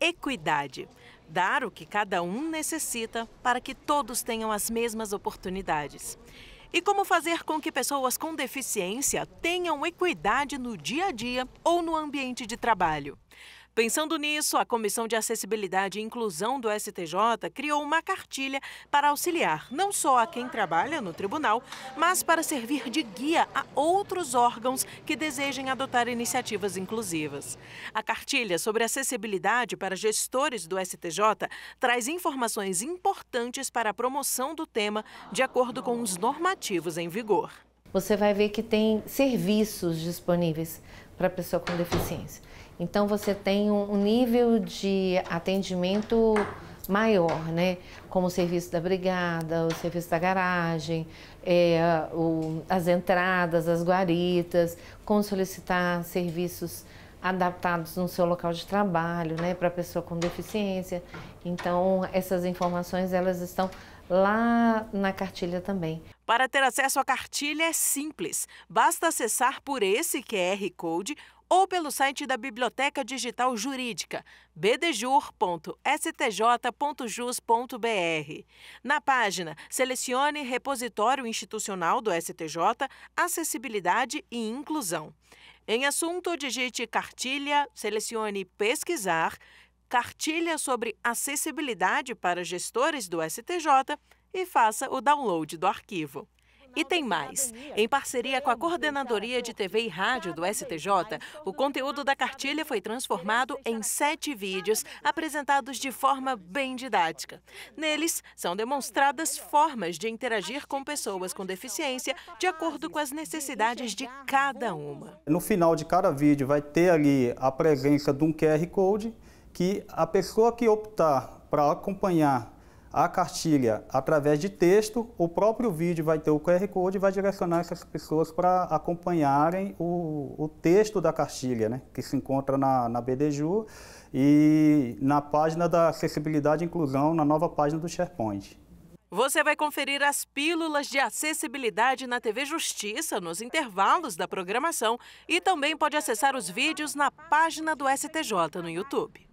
equidade dar o que cada um necessita para que todos tenham as mesmas oportunidades. E como fazer com que pessoas com deficiência tenham equidade no dia a dia ou no ambiente de trabalho. Pensando nisso, a Comissão de Acessibilidade e Inclusão do STJ criou uma cartilha para auxiliar não só a quem trabalha no tribunal, mas para servir de guia a outros órgãos que desejem adotar iniciativas inclusivas. A cartilha sobre acessibilidade para gestores do STJ traz informações importantes para a promoção do tema de acordo com os normativos em vigor você vai ver que tem serviços disponíveis para a pessoa com deficiência. Então você tem um nível de atendimento maior, né? Como o serviço da brigada, o serviço da garagem, é, o, as entradas, as guaritas, como solicitar serviços adaptados no seu local de trabalho, né, para pessoa com deficiência. Então, essas informações elas estão lá na cartilha também. Para ter acesso à cartilha é simples. Basta acessar por esse QR Code ou pelo site da Biblioteca Digital Jurídica, bdjur.stj.jus.br. Na página, selecione Repositório Institucional do STJ, Acessibilidade e Inclusão. Em assunto, digite cartilha, selecione pesquisar, cartilha sobre acessibilidade para gestores do STJ e faça o download do arquivo. E tem mais. Em parceria com a Coordenadoria de TV e Rádio do STJ, o conteúdo da cartilha foi transformado em sete vídeos apresentados de forma bem didática. Neles, são demonstradas formas de interagir com pessoas com deficiência de acordo com as necessidades de cada uma. No final de cada vídeo vai ter ali a presença de um QR Code que a pessoa que optar para acompanhar a cartilha através de texto, o próprio vídeo vai ter o QR Code e vai direcionar essas pessoas para acompanharem o, o, texto da cartilha, né, que se encontra na, na BDJU e na página da acessibilidade e inclusão, na nova página do SharePoint. Você vai conferir as pílulas de acessibilidade na TV Justiça nos intervalos da programação e também pode acessar os vídeos na página do STJ no YouTube.